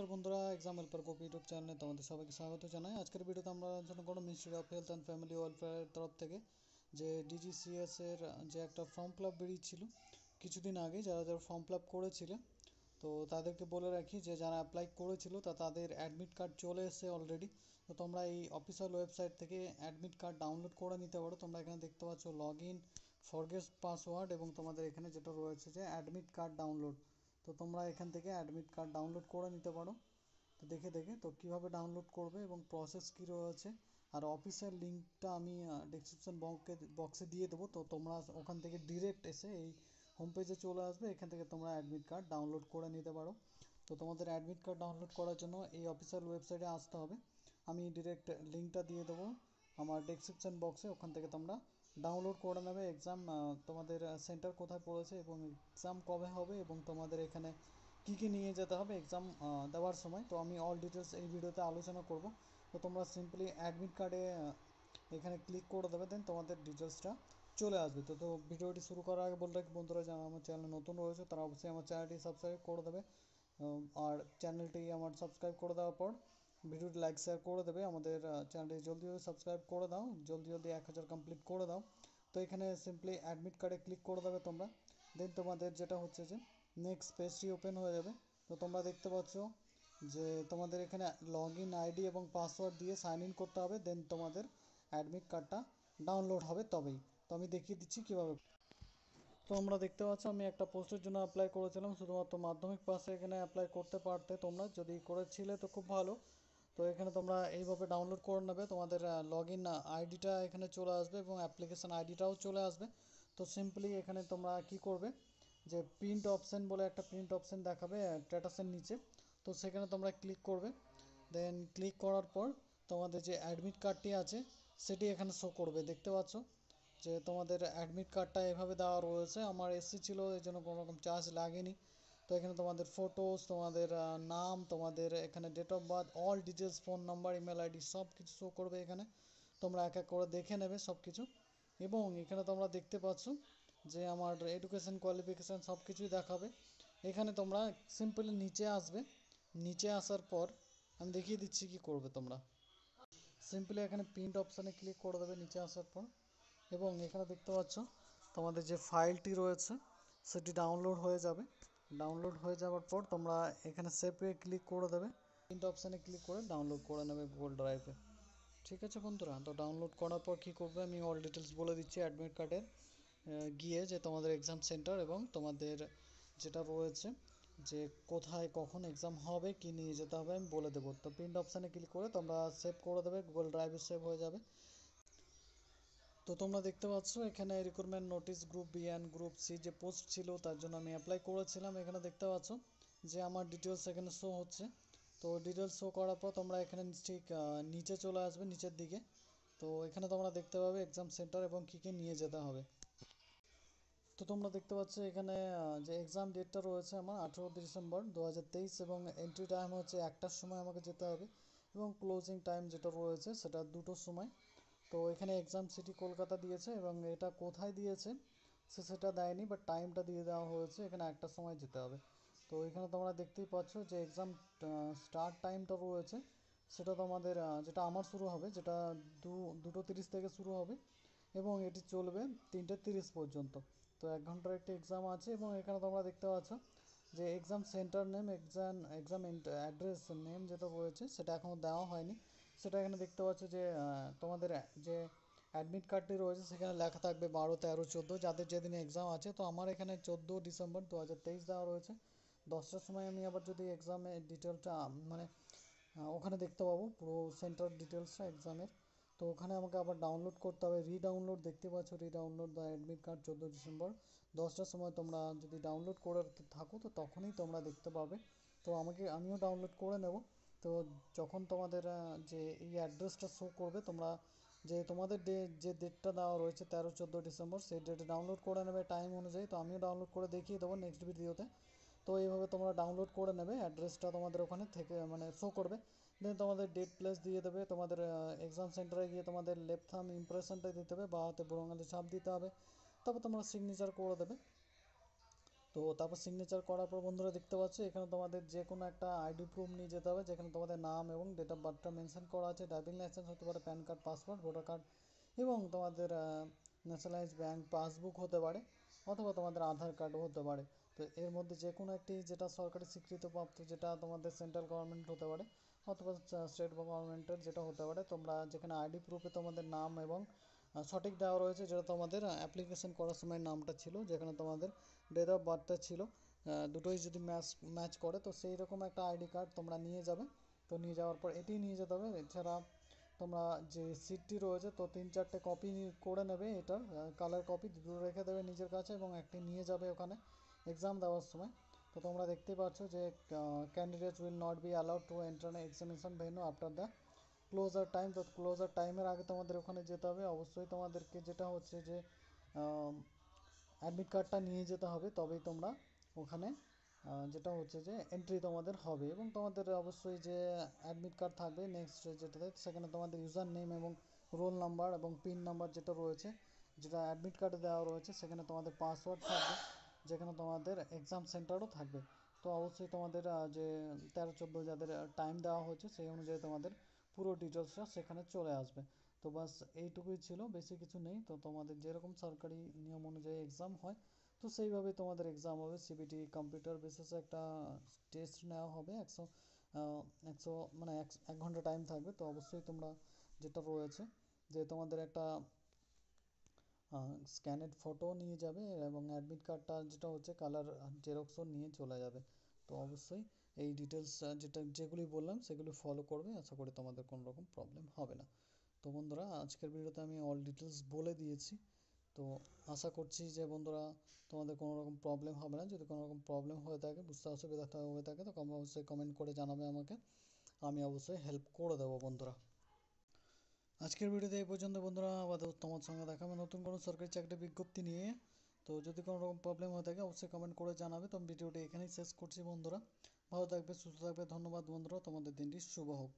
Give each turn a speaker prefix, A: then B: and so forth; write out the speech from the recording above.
A: নমস্কার বন্ধুরা exam helper copy YouTube চ্যানেলে তোমাদের সবাইকে স্বাগত জানাই আজকের ভিডিওতে আমরা আলোচনা করব ministry of health and family ওয়েলফেয়ারের তরফ থেকে যে ডিজিসিএস এর যে একটা ফর্ম ফিল আপ বেরিয়েছিল কিছুদিন আগে যারা যারা ফর্ম ফিল আপ করেছিল তো তাদেরকে বলে রাখি যে যারা অ্যাপ্লাই করেছিল তা তাদের অ্যাডমিট কার্ড চলে এসেছে অলরেডি তো তোমরা এই অফিসিয়াল ওয়েবসাইট থেকে অ্যাডমিট কার্ড ডাউনলোড করে নিতে পারো তোমরা এখানে দেখতে পাচ্ছ লগ ইন ফরগেস পাসওয়ার্ড এবং তোমাদের এখানে যেটা রয়েছে যে অ্যাডমিট কার্ড ডাউনলোড তো তোমরা এখান থেকে অ্যাডমিট কার্ড ডাউনলোড করে নিতে পারো তো দেখে দেখে তো কীভাবে ডাউনলোড করবে এবং প্রসেস কী রয়েছে আর অফিসের লিঙ্কটা আমি ডিসক্রিপশান বক্সে বক্সে দিয়ে দেবো তো তোমরা ওখান থেকে ডিরেক্ট এসে এই হোম পেজে চলে আসবে এখান থেকে তোমরা অ্যাডমিট কার্ড ডাউনলোড করে নিতে পারো তো তোমাদের অ্যাডমিট কার্ড ডাউনলোড করার জন্য এই অফিসিয়াল ওয়েবসাইটে আসতে হবে আমি ডিরেক্ট লিঙ্কটা দিয়ে দেবো আমার ডিসক্রিপশান বক্সে ওখান থেকে তোমরা ডাউনলোড করে নেবে এক্সাম তোমাদের সেন্টার কোথায় পড়েছে এবং এক্সাম কবে হবে এবং তোমাদের এখানে কী কী নিয়ে যেতে হবে এক্সাম দেওয়ার সময় তো আমি অল ডিটেলস এই ভিডিওতে আলোচনা করব তো তোমরা সিম্পলি অ্যাডমিট কার্ডে এখানে ক্লিক করে দেবে দেন তোমাদের ডিটেলসটা চলে আসবে তো তো ভিডিওটি শুরু করার আগে বলে রাখি বন্ধুরা যারা আমার চ্যানেল নতুন রয়েছে তারা অবশ্যই আমার চ্যানেলটি সাবস্ক্রাইব করে দেবে আর চ্যানেলটি আমার সাবস্ক্রাইব করে দেওয়ার পর ভিডিওটি লাইক শেয়ার করে দেবে আমাদের চ্যানেলটি জলদি জলদি সাবস্ক্রাইব করে দাও জলদি জলদি এক হাজার কমপ্লিট করে দাও তো এখানে সিম্পলি অ্যাডমিট কার্ডে ক্লিক করে দেবে তোমরা দেন তোমাদের যেটা হচ্ছে যে নেক্সট পেজটি ওপেন হয়ে যাবে তো তোমরা দেখতে পাচ্ছ যে তোমাদের এখানে লগ ইন আইডি এবং পাসওয়ার্ড দিয়ে সাইন ইন করতে হবে দেন তোমাদের অ্যাডমিট কার্ডটা ডাউনলোড হবে তবেই তো আমি দেখিয়ে দিচ্ছি কিভাবে তো আমরা দেখতে পাচ্ছ আমি একটা পোস্টের জন্য অ্যাপ্লাই করেছিলাম শুধুমাত্র মাধ্যমিক পাসে এখানে অ্যাপ্লাই করতে পারতে তোমরা যদি করেছিলে তো খুব ভালো তো এখানে তোমরা এইভাবে ডাউনলোড করে নেবে তোমাদের লগ ইন আইডিটা এখানে চলে আসবে এবং অ্যাপ্লিকেশান আইডিটাও চলে আসবে তো সিম্পলি এখানে তোমরা কি করবে যে প্রিন্ট অপশান বলে একটা প্রিন্ট অপশান দেখাবে স্ট্যাটাসের নিচে তো সেখানে তোমরা ক্লিক করবে দেন ক্লিক করার পর তোমাদের যে অ্যাডমিট কার্ডটি আছে সেটি এখানে শো করবে দেখতে পাচ্ছ যে তোমাদের অ্যাডমিট কার্ডটা এভাবে দেওয়া রয়েছে আমার এসি ছিল এই জন্য কোনোরকম চার্জ লাগেনি তো এখানে তোমাদের ফটোস তোমাদের নাম তোমাদের এখানে date of birth all details phone number email ID সব কিছু শো করবে এখানে তোমরা এক এক করে দেখে নেবে সব কিছু এবং এখানে তোমরা দেখতে পাচ্ছ যে আমার এডুকেশন কোয়ালিফিকেশান সব কিছুই দেখাবে এখানে তোমরা সিম্পলি নিচে আসবে নিচে আসার পর আমি দেখিয়ে দিচ্ছি কি করবে তোমরা সিম্পলি এখানে প্রিন্ট অপশানে ক্লিক করে দেবে নিচে আসার পর এবং এখানে দেখতে পাচ্ছ তোমাদের যে ফাইলটি রয়েছে সেটি ডাউনলোড হয়ে যাবে ডাউনলোড হয়ে যাওয়ার পর তোমরা এখানে সেভে ক্লিক করে দেবে তিনটে অপশানে ক্লিক করে ডাউনলোড করে নেবে গুগল ড্রাইভে ঠিক আছে বন্ধুরা তো ডাউনলোড করার পর কী করবে আমি অল ডিটেলস বলে দিচ্ছি অ্যাডমিট কার্ডের গিয়ে যে তোমাদের এক্সাম সেন্টার এবং তোমাদের যেটা রয়েছে যে কোথায় কখন এক্সাম হবে কি নিয়ে যেতে হবে আমি বলে দেবো তো প্রিন্ট অপশানে ক্লিক করে তোমরা সেভ করে দেবে গুগল ড্রাইভে সেভ হয়ে যাবে তো তোমরা দেখতে পাচ্ছ এখানে recruitment notice group B and group C যে পোস্ট ছিল তার জন্য আমি অ্যাপ্লাই করেছিলাম এখানে দেখতে পাচ্ছ যে আমার ডিটেলস এখানে শো হচ্ছে তো ডিটেলস শো করার পর তোমরা এখানে ঠিক নিচে চলে আসবে নিচের দিকে তো এখানে তোমরা দেখতে পাবে এক্সাম সেন্টার এবং কী কী নিয়ে যেতে হবে তো তোমরা দেখতে পাচ্ছ এখানে যে এক্সাম ডেটটা রয়েছে আমার আঠেরো ডিসেম্বর দু এবং এন্ট্রি টাইম হচ্ছে একটার সময় আমাকে যেতে হবে এবং ক্লোজিং টাইম যেটা রয়েছে সেটা দুটোর সময় তো এখানে এক্সাম সিটি কলকাতা দিয়েছে এবং এটা কোথায় দিয়েছে সে সেটা দেয়নি বাট টাইমটা দিয়ে দেওয়া হয়েছে এখানে একটার সময় যেতে হবে তো এখানে তোমরা দেখতেই পাচ্ছ যে এক্সাম স্টার্ট টাইমটা রয়েছে সেটা তোমাদের যেটা আমার শুরু হবে যেটা দু দুটো তিরিশ থেকে শুরু হবে এবং এটি চলবে তিনটে তিরিশ পর্যন্ত তো এক ঘন্টার একটি এক্সাম আছে এবং এখানে তোমরা দেখতে পাচ্ছ যে exam centre name exam exam address name যেটা রয়েছে সেটা এখনও দেওয়া হয়নি সেটা এখানে দেখতে পাচ্ছ যে তোমাদের যে অ্যাডমিট কার্ডটি রয়েছে সেখানে লেখা থাকবে বারো তেরো চোদ্দো যাদের যেদিন এক্সাম আছে তো আমার এখানে চোদ্দো ডিসেম্বর দু হাজার তেইশ দেওয়া রয়েছে দশটার সময় আমি আবার যদি এক্সামের ডিটেলসটা মানে ওখানে দেখতে পাবো পুরো সেন্টার ডিটেলসটা এক্সামের তো ওখানে আমাকে আবার ডাউনলোড করতে হবে রিডাউনলোড দেখতে পাচ্ছ রিডাউনলোড দ্য অ্যাডমিট কার্ড চোদ্দো ডিসেম্বর দশটার সময় তোমরা যদি ডাউনলোড করে থাকো তো তখনই তোমরা দেখতে পাবে তো আমাকে আমিও ডাউনলোড করে নেব তো যখন তোমাদের যে এই অ্যাড্রেসটা শো করবে তোমরা যে তোমাদের ডে যে ডেটটা দেওয়া রয়েছে তেরো চোদ্দো ডিসেম্বর সেই ডেটে ডাউনলোড করে নেবে টাইম অনুযায়ী তো আমিও ডাউনলোড করে দেখিয়ে দেবো নেক্সট ভিডিওতে তো এইভাবে তোমরা ডাউনলোড করে নেবে অ্যাড্রেসটা তোমাদের ওখানে থেকে মানে শো করবে দেন তোমাদের ডেট প্লেস দিয়ে দেবে তোমাদের এক্সাম সেন্টারে গিয়ে তোমাদের লেফট থাম ইমপ্রেশনটা দিতে হবে বা হাতে বুড়ঙ্গালে ছাপ দিতে হবে তারপর তোমরা সিগনেচার করে দেবে তো তারপর সিগনেচার করার পর বন্ধুরা দেখতে পাচ্ছ এখানে তোমাদের যে কোনো একটা আইডি প্রুফ নিয়ে যেতে হবে যেখানে তোমাদের নাম এবং ডেট অফ বার্থটা মেনশন করা আছে ড্রাইভিং লাইসেন্স হতে পারে PAN card passport voter card এবং তোমাদের ন্যাশনালাইজ ব্যাঙ্ক পাসবুক হতে পারে অথবা তোমাদের আধার কার্ডও হতে পারে তো এর মধ্যে যে কোনো একটি যেটা সরকারি স্বীকৃতিপ্রাপ্ত যেটা তোমাদের সেন্ট্রাল গভর্নমেন্ট হতে পারে অথবা স্টেট গভর্নমেন্টের যেটা হতে পারে তোমরা যেখানে আইডি প্রুফে তোমাদের নাম এবং সঠিক দেওয়া রয়েছে যেটা তোমাদের অ্যাপ্লিকেশন করার সময় নামটা ছিল যেখানে তোমাদের ডেট অফ বার্থটা ছিল দুটোই যদি ম্যাচ ম্যাচ করে তো সেই রকম একটা আইডি কার্ড তোমরা নিয়ে যাবে তো নিয়ে যাওয়ার পর এটি নিয়ে যেতে হবে এছাড়া তোমরা যে সিটটি রয়েছে তো তিন চারটে কপি করে নেবে এটার কালার কপি দুটো রেখে দেবে নিজের কাছে এবং একটি নিয়ে যাবে ওখানে এক্সাম দেওয়ার সময় তো তোমরা দেখতেই পাচ্ছ যে candidate will not be allowed to enter examination venue after the closure time তো ক্লোজার টাইমের আগে তোমাদের ওখানে যেতে হবে অবশ্যই তোমাদেরকে যেটা হচ্ছে যে অ্যাডমিট কার্ডটা নিয়ে যেতে হবে তবেই তোমরা ওখানে যেটা হচ্ছে যে এন্ট্রি তোমাদের হবে এবং তোমাদের অবশ্যই যে অ্যাডমিট কার্ড থাকবে নেক্সট যেটাতে সেখানে তোমাদের ইউজার নেম এবং রোল নাম্বার এবং পিন নাম্বার যেটা রয়েছে যেটা অ্যাডমিট কার্ডে দেওয়া রয়েছে সেখানে তোমাদের পাসওয়ার্ড থাকবে যেখানে তোমাদের এক্সাম সেন্টারও থাকবে তো অবশ্যই তোমাদের যে তেরো চোদ্দো যাদের টাইম দেওয়া হচ্ছে সেই অনুযায়ী তোমাদের পুরো ডিটেলসটা সেখানে চলে আসবে তো বাস এইটুকুই ছিল বেশি কিছু নেই তো তোমাদের যেরকম সরকারি নিয়ম অনুযায়ী এক্সাম হয় তো সেইভাবে তোমাদের এক্সাম হবে সিবিটি কম্পিউটার বেসিসে একটা টেস্ট নেওয়া হবে একশো একশো মানে এক ঘন্টা টাইম থাকবে তো অবশ্যই তোমরা যেটা রয়েছে যে তোমাদের একটা স্ক্যানেড ফটো নিয়ে যাবে এবং অ্যাডমিট কার্ডটা যেটা হচ্ছে কালার জেরক্সও নিয়ে চলে যাবে তো অবশ্যই এই ডিটেলস যেটা যেগুলি বললাম সেগুলি ফলো করবে আশা করি তোমাদের কোনো রকম প্রবলেম হবে না তো বন্ধুরা আজকের ভিডিওতে আমি অল ডিটেলস বলে দিয়েছি তো আশা করছি যে বন্ধুরা তোমাদের কোনো রকম প্রবলেম হবে না যদি কোনো রকম প্রবলেম হয়ে থাকে বুঝতে অসুবিধা হয়ে থাকে তো অবশ্যই কমেন্ট করে জানাবে আমাকে আমি অবশ্যই হেল্প করে দেবো বন্ধুরা আজকের ভিডিওতে এই পর্যন্ত বন্ধুরা আবার তোমার সঙ্গে দেখা হবে নতুন কোনো সরকারি চাকরি বিজ্ঞপ্তি নিয়ে তো যদি কোনো রকম প্রবলেম হয়ে থাকে অবশ্যই কমেন্ট করে জানাবে তো ভিডিওটি এখানেই শেষ করছি বন্ধুরা ভালো থাকবে সুস্থ থাকবে ধন্যবাদ বন্ধুরা তোমাদের দিনটি শুভ হোক